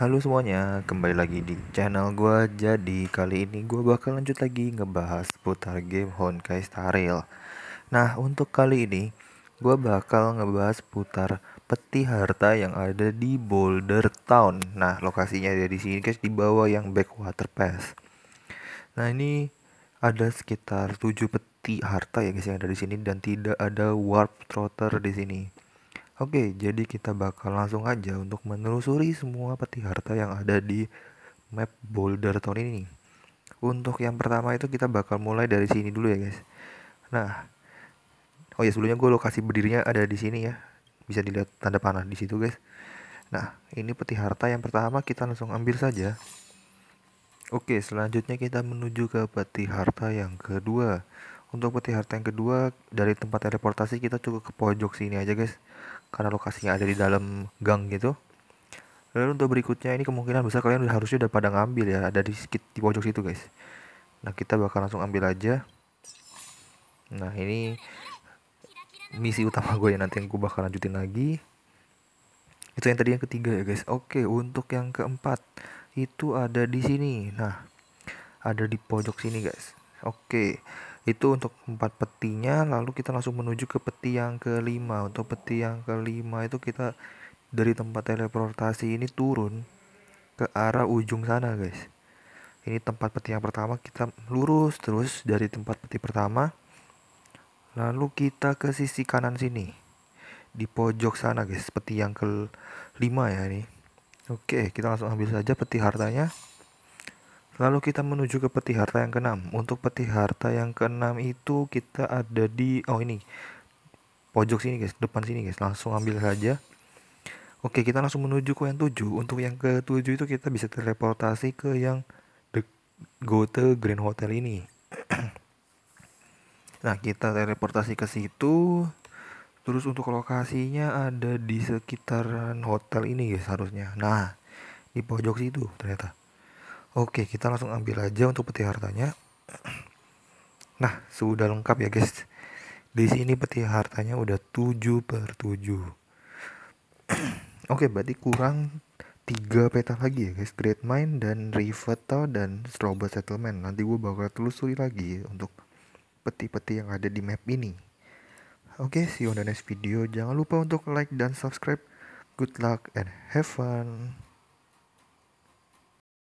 Halo semuanya, kembali lagi di channel gue Jadi kali ini gue bakal lanjut lagi ngebahas putar game Honkai Star Rail Nah untuk kali ini gue bakal ngebahas putar peti harta yang ada di Boulder Town Nah lokasinya ada di sini guys di bawah yang Backwater Pass Nah ini ada sekitar 7 peti harta ya guys yang ada di sini dan tidak ada warp trotter di sini Oke, jadi kita bakal langsung aja untuk menelusuri semua peti harta yang ada di map Boulder Town ini. Untuk yang pertama itu kita bakal mulai dari sini dulu ya guys. Nah, oh ya sebelumnya gue lokasi berdirinya ada di sini ya. Bisa dilihat tanda panah di situ guys. Nah, ini peti harta yang pertama kita langsung ambil saja. Oke, selanjutnya kita menuju ke peti harta yang kedua. Untuk peti harta yang kedua, dari tempat teleportasi kita cukup ke pojok sini aja guys karena lokasinya ada di dalam gang gitu lalu untuk berikutnya ini kemungkinan besar kalian udah harusnya udah pada ngambil ya ada di di pojok situ guys nah kita bakal langsung ambil aja nah ini misi utama gue ya nanti yang gue bakal lanjutin lagi itu yang tadi yang ketiga ya guys oke untuk yang keempat itu ada di sini nah ada di pojok sini guys oke itu untuk empat petinya lalu kita langsung menuju ke peti yang kelima untuk peti yang kelima itu kita dari tempat teleportasi ini turun ke arah ujung sana guys ini tempat peti yang pertama kita lurus terus dari tempat peti pertama lalu kita ke sisi kanan sini di pojok sana guys peti yang kelima ya ini oke kita langsung ambil saja peti hartanya Lalu kita menuju ke peti harta yang keenam. Untuk peti harta yang keenam itu kita ada di oh ini. Pojok sini guys, depan sini guys. Langsung ambil saja. Oke, kita langsung menuju ke yang tujuh. Untuk yang ke tujuh itu kita bisa teleportasi ke yang The Gote Grand Hotel ini. nah, kita teleportasi ke situ. Terus untuk lokasinya ada di sekitaran hotel ini guys harusnya. Nah, di pojok situ ternyata. Oke, kita langsung ambil aja untuk peti hartanya. Nah, sudah lengkap ya guys. Di sini peti hartanya udah 7 per 7. Oke, berarti kurang 3 peta lagi ya guys. Great Mind dan Rivetta dan Strobel Settlement. Nanti gue bakal telusuri lagi ya untuk peti-peti yang ada di map ini. Oke, see you on the next video. Jangan lupa untuk like dan subscribe. Good luck and have fun.